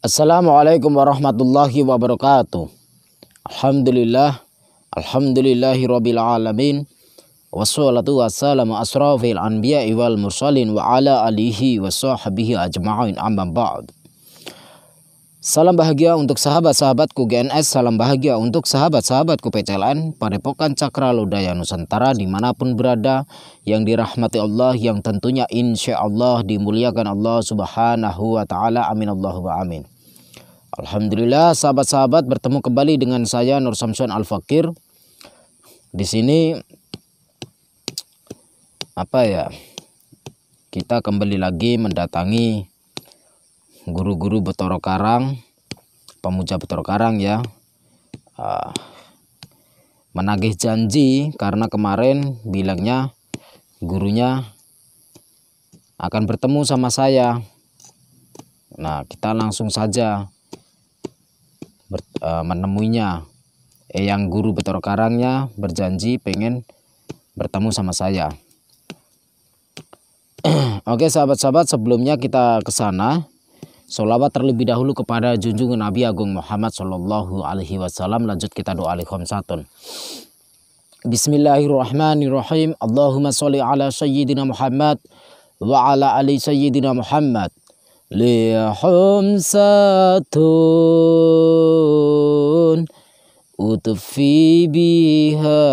السلام عليكم ورحمة الله وبركاته الحمد لله الحمد لله رب العالمين والصلاة والسلام أسراف الأنبياء والمرسلين وعلى آله وصحبه أجمعين أما بعد Salam bahagia untuk sahabat-sahabatku GNS, salam bahagia untuk sahabat-sahabatku PCLN, Padepokan Cakra Lodaya Nusantara dimanapun berada, yang dirahmati Allah, yang tentunya insya Allah dimuliakan Allah subhanahu wa ta'ala, amin Allahumma amin. Alhamdulillah sahabat-sahabat bertemu kembali dengan saya Nur Samson Al-Fakir. Di sini, apa ya, kita kembali lagi mendatangi guru-guru Betoro Karang, pemuja Betoro Karang ya. Ah, menagih janji karena kemarin bilangnya gurunya akan bertemu sama saya. Nah, kita langsung saja uh, menemuinya. Eh, yang guru Betoro Karangnya berjanji pengen bertemu sama saya. Oke, sahabat-sahabat, sebelumnya kita ke sana. Solawat terlebih dahulu kepada junjungan Nabi Agung Muhammad Shallallahu Alaihi Wasallam. Lanjut kita doa satun. Bismillahirrahmanirrahim. Allahumma sholli ala sayyidina Muhammad wa ala ali sayyidina Muhammad. satun utfi biha.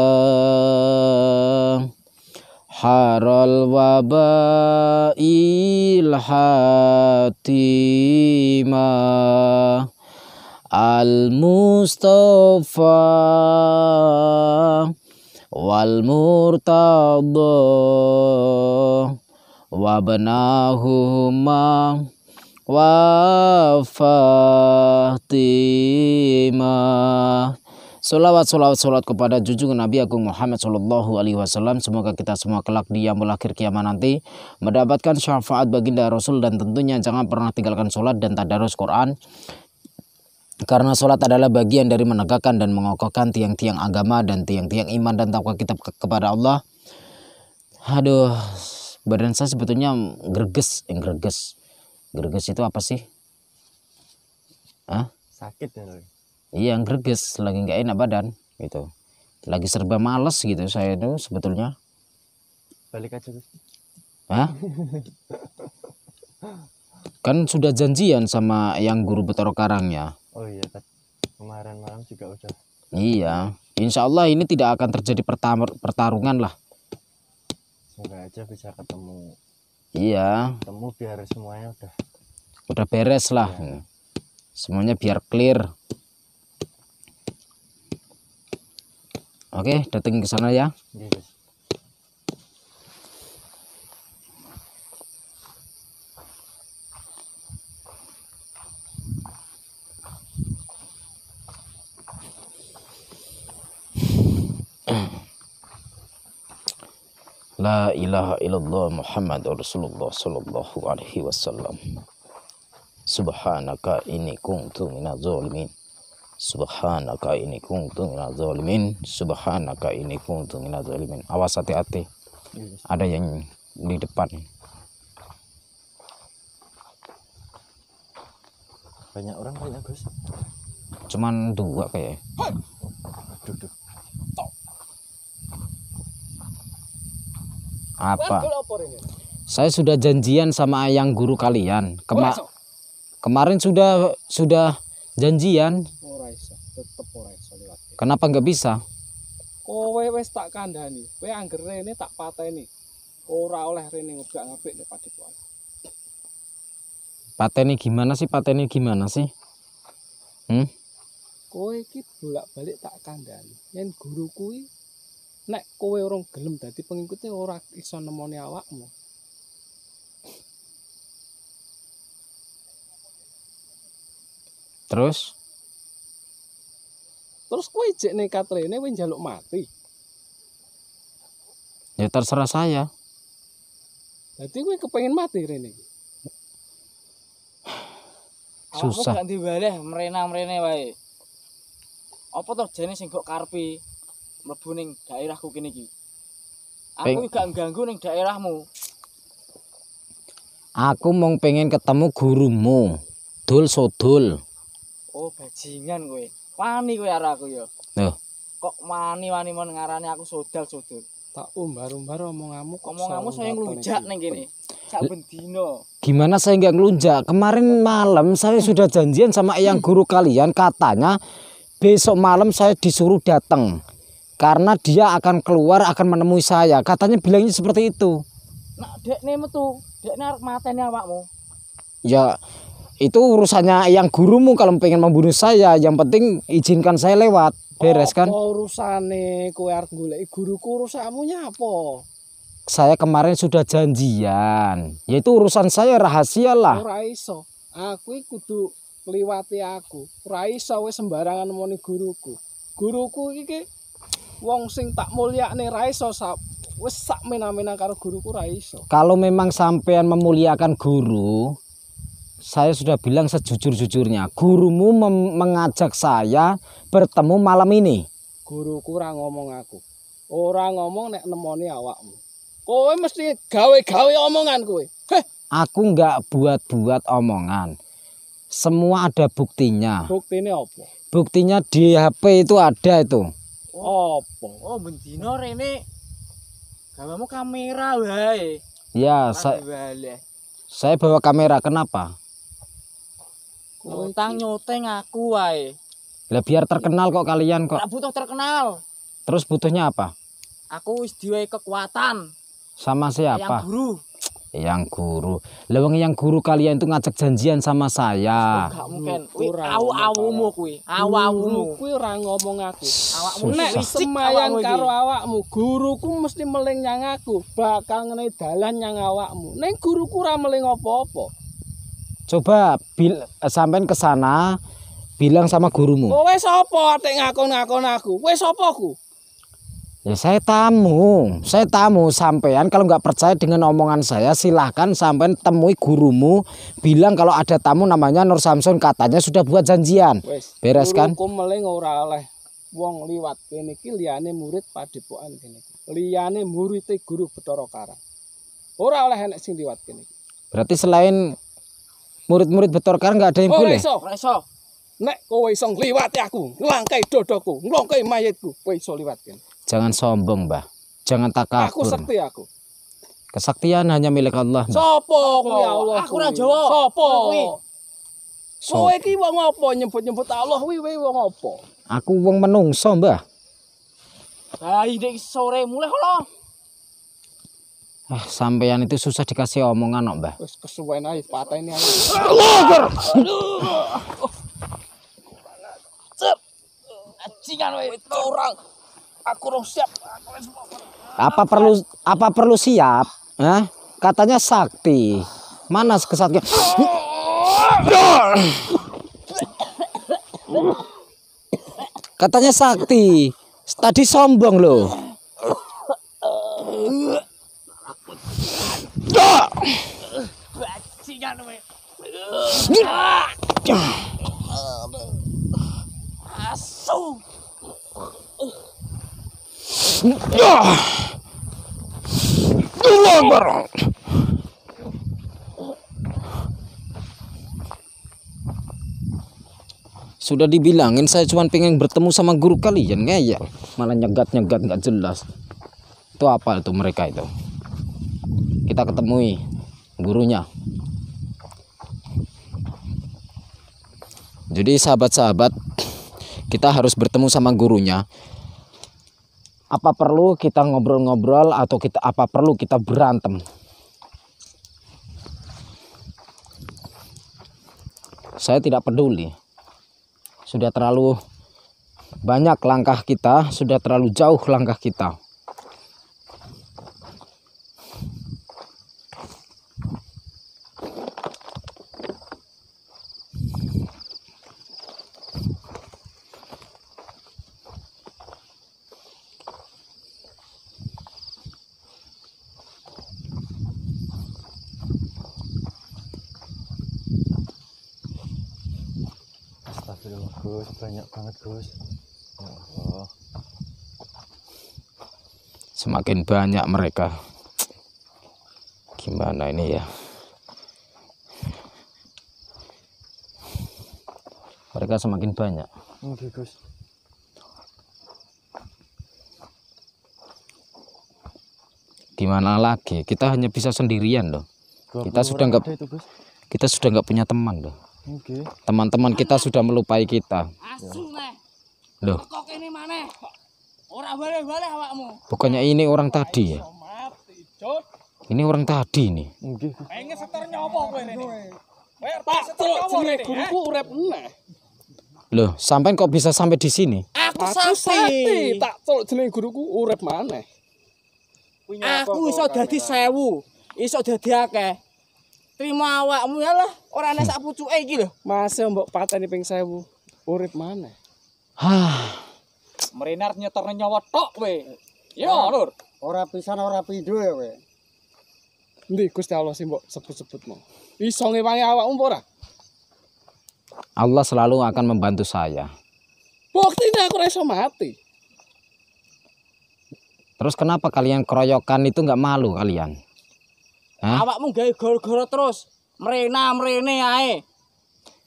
حار الوباء الحاتمة المصطفى والمرتضى وابناهما وفاطمة Salawat, salawat, salawat kepada junjungan Nabi Agung Muhammad Shallallahu Alaihi Wasallam. Semoga kita semua kelak di yang akhir kiamat nanti mendapatkan syafaat baginda Rasul dan tentunya jangan pernah tinggalkan sholat dan tadarus Quran. Karena sholat adalah bagian dari menegakkan dan mengokohkan tiang-tiang agama dan tiang-tiang iman dan takwa kita ke kepada Allah. Aduh, badan saya sebetulnya greges, yang gerges, greges. Greges itu apa sih? Hah? Sakit ya. Iya, greges, lagi nggak enak badan gitu. Lagi serba males gitu saya itu sebetulnya. Balik aja, Hah? kan sudah janjian sama yang guru Betoro Karang ya. Oh iya, kemarin malam juga udah. Iya, insya Allah ini tidak akan terjadi pertarungan lah. Semoga aja bisa ketemu. Iya. Ketemu biar semuanya udah. Udah beres lah. Ya. Semuanya biar clear Oke, datang ke sana ya. La ilaha illallah Muhammad Rasulullah sallallahu alaihi wasallam. Subhanaka inni kuntu minaz zalimin subhanaka ini kuntum zalimin subhanaka ini kuntum zalimin awas hati-hati ada yang di depan banyak orang kayaknya Gus cuman dua kayak aduh, aduh. apa saya sudah janjian sama ayang guru kalian Kema kemarin sudah sudah janjian Kenapa nggak bisa? Kowe oh, wes tak kandani, kowe angger rene tak pateni. Ora oleh rene nih ngebrik nek Patah Pateni gimana sih? Pateni gimana sih? Hmm? Kowe kita bolak-balik tak kandani. Yang guru kui, nek kowe orang gelem dadi pengikutnya orang iso nemoni awakmu. Terus? Terus kowe ijek nekat rene kowe njaluk mati. Ya terserah saya. Jadi kowe kepengin mati rene iki. Susah. Aku gak diwaleh mrene-mrene wae. Apa to jane sing kok karepi mlebu ning daerahku kene iki? Aku gak ngganggu ning daerahmu. Aku mau pengen ketemu gurumu. Dul sodul. Oh, bajingan kowe. Wani kuwi arah aku ya. Loh. Kok wani-wani men ngarani aku sodal-sodal. Tak umbar-umbar omonganmu ngomong omonganmu saya ngelunjak ning kene. Cak dina. Gimana saya nggak ngelunjak? Kemarin malam saya sudah janjian sama eyang guru kalian katanya besok malam saya disuruh datang. Karena dia akan keluar akan menemui saya. Katanya bilangnya seperti itu. Nak dekne metu, dekne arep mateni awakmu. Ya, itu urusannya yang gurumu kalau pengen membunuh saya yang penting izinkan saya lewat beres kan oh, urusan nih arep golek guruku urusanmu nyapa saya kemarin sudah janjian yaitu urusan saya rahasia lah raiso aku kudu lewati aku raiso iso wis sembarangan moni guruku guruku iki wong sing tak mulia nih raiso sap, wes sak mena-mena karo guruku raiso kalau memang sampean memuliakan guru saya sudah bilang sejujur-jujurnya gurumu mengajak saya bertemu malam ini guru kurang ngomong aku orang ngomong nek nemoni awakmu kowe mesti gawe-gawe omongan kowe Heh. aku nggak buat-buat omongan semua ada buktinya buktinya apa buktinya di HP itu ada itu apa oh bentino ini. kamu kamera wae ya saya saya bawa kamera kenapa Luntang nyuting aku wae. Lah biar terkenal kok kalian kok. Lah butuh terkenal. Terus butuhnya apa? Aku wis diwehi kekuatan. Sama siapa? Yang guru. Yang guru. Lah wong yang guru kalian itu ngajak janjian sama saya. Enggak mungkin. Kuwi awu-awumu kuwi. Awu-awumu kuwi ora ngomong aku. Awakmu nek semayan karo awakmu, guruku mesti meling nyang aku. Bakal ngene dalan nyang awakmu. Ning guruku ora meling apa-apa. Coba bil, eh, sampean ke sana bilang sama gurumu. Kowe oh, sopo, tek ngakon-ngakon aku? Kowe sapa aku? Ya saya tamu, saya tamu sampean kalau nggak percaya dengan omongan saya silahkan sampean temui gurumu bilang kalau ada tamu namanya Nur Samson katanya sudah buat janjian. Wes, kan? Kok meling ora oleh wong liwat kene iki liyane murid padepokan kene iki. Liyane murid guru Bathara Karang. Ora oleh enek sing liwat kene Berarti selain murid-murid betor, karena nggak ada yang boleh. oh, boleh. Iso, iso. Nek kowe iso ngliwati aku, nglangkai dodoku, ngelangkai mayatku, kowe iso liwatkan. Jangan sombong, Mbah. Jangan takabur. Aku sekti aku. Kesaktian hanya milik Allah. Sopo kuwi ya Allah? Aku ora Jawa. Sopo? Kowe iki wong apa nyebut-nyebut Allah kuwi wae wong apa? Aku wong menungso, Mbah. Ha, ini sore mulai kok. Ah, sampean itu susah dikasih omongan kok, no, Mbah. Wis kesuwen ae patah ini. Aku siap. Apa perlu apa perlu siap? Hah? Katanya sakti. Mana kesaktian? Katanya sakti. Tadi sombong loh. Sudah dibilangin saya cuma pengen bertemu sama guru kalian ya, ya? Malah nyegat-nyegat nggak jelas. Itu apa itu mereka itu? Kita ketemui gurunya. Jadi sahabat-sahabat, kita harus bertemu sama gurunya. Apa perlu kita ngobrol-ngobrol atau kita apa perlu kita berantem? Saya tidak peduli. Sudah terlalu banyak langkah kita, sudah terlalu jauh langkah kita. Aduh, gitu Gus, banyak banget, Gus. Oh. Semakin banyak mereka. Gimana ini ya? Mereka semakin banyak. Oke, Gus. Gimana lagi? Kita hanya bisa sendirian loh. Kita sudah nggak kita sudah nggak punya teman loh teman-teman kita sudah melupai kita loh bukannya ini orang tadi ya ini orang tadi nih eh. loh sampai kok bisa sampai di sini aku sakti tak celuk jeneng guruku urep maneh aku iso dadi 1000 iso dadi akeh Terima awakmu ya lah. Orang ana sak pucuke eh gitu Masa mbok nih pengsai bu Urip mana? Hah. Merinar nyetor nyawa tok we. Yo, ya, ah. Lur. Ora pisan ora pindho ya we. Nanti Gusti Allah sih mbok sebut-sebut mau. Iso ngewangi awakmu ora? Allah selalu akan membantu saya. Buktinya aku rasa mati. Terus kenapa kalian keroyokan itu nggak malu kalian? Awakmu gawe goro-goro terus. Merena merene ae.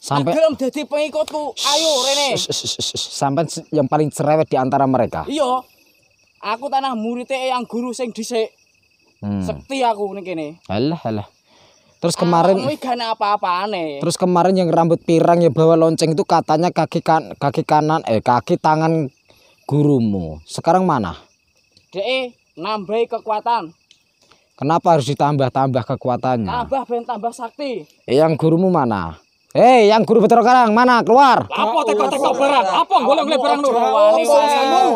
Sampai gelem dadi pengikutku. Ayo rene. Sampai yang paling cerewet di antara mereka. Iya. Aku tanah murid yang guru sing dhisik. Hmm. Sekti aku ning kene. Alah alah. Terus kemarin ah, apa aneh. Terus kemarin yang rambut pirang yang bawa lonceng itu katanya kaki kan kaki kanan eh kaki tangan gurumu. Sekarang mana? Dek nambahi kekuatan. Kenapa harus ditambah-tambah kekuatannya? Tambah ben tambah sakti. Eh, yang gurumu mana? Hei, eh, yang guru betul Karang mana? Keluar. Apa teko-teko barang? Apa golek-golek barang lho?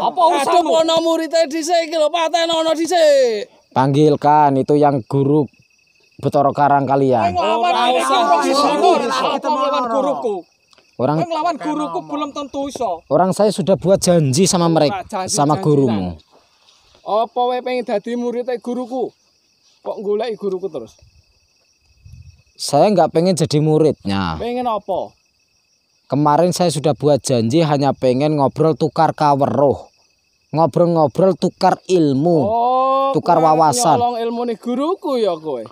Apa urusanmu? mau ana murid dhisik iki lho, paten ana dhisik. Panggilkan itu yang guru Betoro Karang kalian. Orang lawan guruku belum tentu iso. Orang saya sudah buat janji sama mereka, sama gurumu. Apa wae pengen jadi murid guruku? kok golek guruku terus saya nggak pengen jadi muridnya pengen apa kemarin saya sudah buat janji hanya pengen ngobrol tukar kaweruh ngobrol-ngobrol tukar ilmu oh, tukar wawasan ilmu nih guruku ya kowe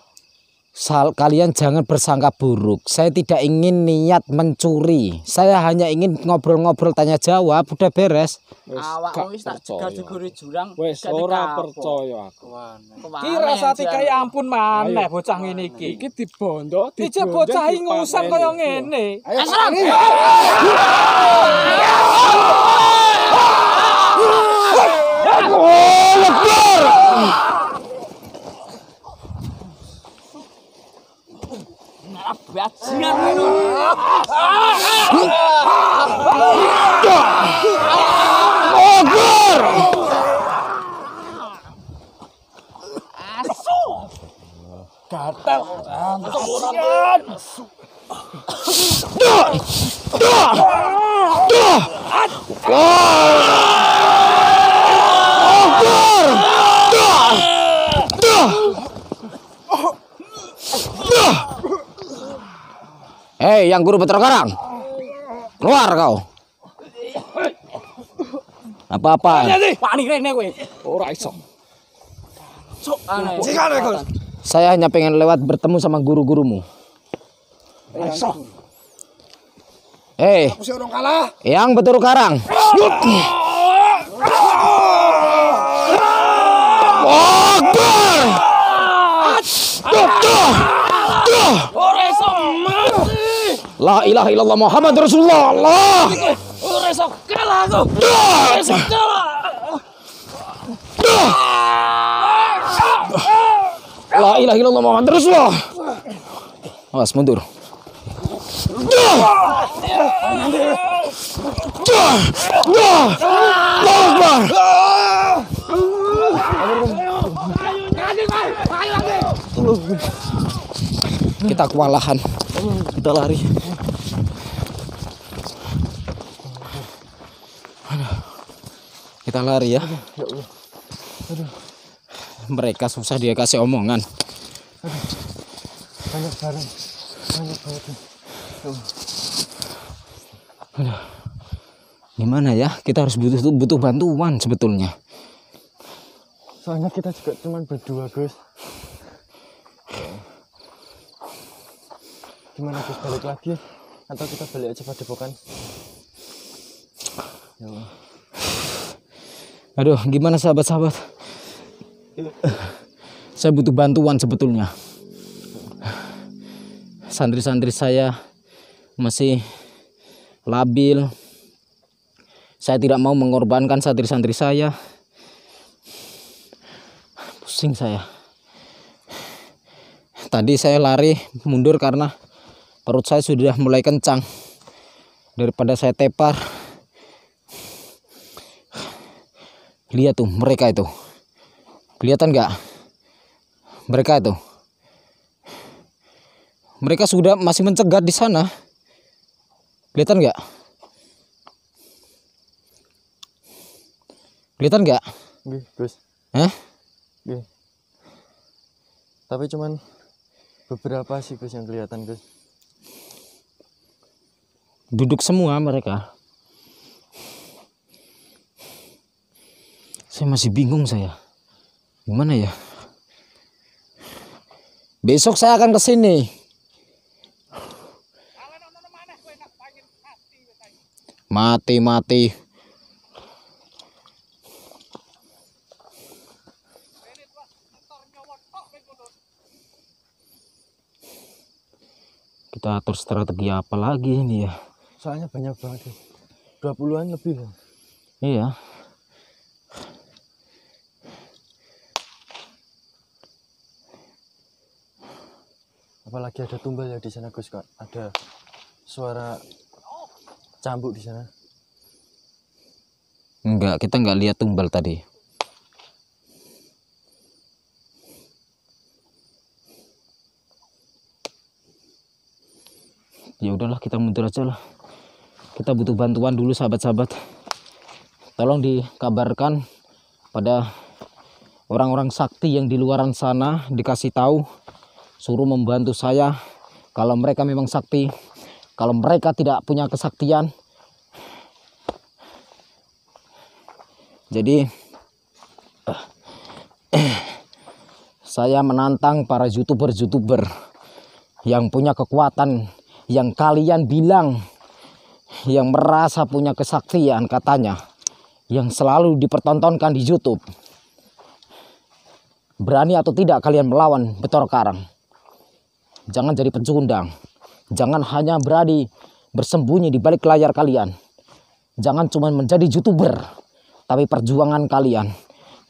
kalian jangan bersangka buruk Saya tidak ingin niat mencuri Saya hanya ingin ngobrol-ngobrol Tanya jawab, udah beres Awak percaya aku Kira sati kaya ampun maneh Bocah ini Ini dibondo Ini bocah ingusan kaya ngene Ayo Ayo Ayo Grazie. Mogor. Asu. Gatel. Asu. Duh. Duh. Duh. Duh. Hei, yang guru betul karang. Keluar kau. Apa-apa. Panik rene kowe. Oh, ora iso. Sok aneh. Saya hanya pengen lewat bertemu sama guru-gurumu. Iso. Hei. Yang betul karang. La ilaha illallah Muhammad Rasulullah. Allah. Resok kalah aku. Resok kalah. La ilaha illallah Muhammad Rasulullah. Awas mundur. Allah Akbar. Ayo, ayo, ayo, ayo, ayo kita kewalahan kita lari kita lari ya mereka susah dia kasih omongan gimana ya kita harus butuh butuh bantuan sebetulnya soalnya kita juga cuma berdua Gus gimana kita balik lagi atau kita balik aja pada bukan ya aduh gimana sahabat-sahabat saya butuh bantuan sebetulnya santri-santri saya masih labil saya tidak mau mengorbankan santri-santri saya pusing saya tadi saya lari mundur karena Perut saya sudah mulai kencang. Daripada saya tepar. Lihat tuh mereka itu. Kelihatan nggak? Mereka itu. Mereka sudah masih mencegat di sana. Kelihatan nggak? Kelihatan nggak? terus eh Tapi cuman beberapa sih Gus yang kelihatan Gus duduk semua mereka saya masih bingung saya gimana ya besok saya akan kesini mati mati kita atur strategi apa lagi ini ya soalnya banyak banget dua puluhan lebih bang iya apalagi ada tumbal ya di sana Gus kok ada suara cambuk di sana enggak kita enggak lihat tumbal tadi ya udahlah kita mundur aja lah kita butuh bantuan dulu sahabat-sahabat tolong dikabarkan pada orang-orang sakti yang di luaran sana dikasih tahu suruh membantu saya kalau mereka memang sakti kalau mereka tidak punya kesaktian jadi saya menantang para youtuber-youtuber yang punya kekuatan yang kalian bilang yang merasa punya kesaktian katanya yang selalu dipertontonkan di YouTube. Berani atau tidak kalian melawan betor karang. Jangan jadi pecundang. Jangan hanya berani bersembunyi di balik layar kalian. Jangan cuma menjadi YouTuber, tapi perjuangan kalian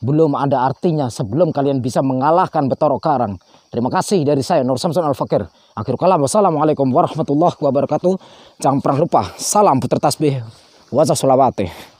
belum ada artinya sebelum kalian bisa mengalahkan betor karang. Terima kasih dari saya Nur Samson Al Fakir. Akhir kalam wassalamualaikum warahmatullahi wabarakatuh. Jangan pernah lupa salam puter tasbih wajah solawati.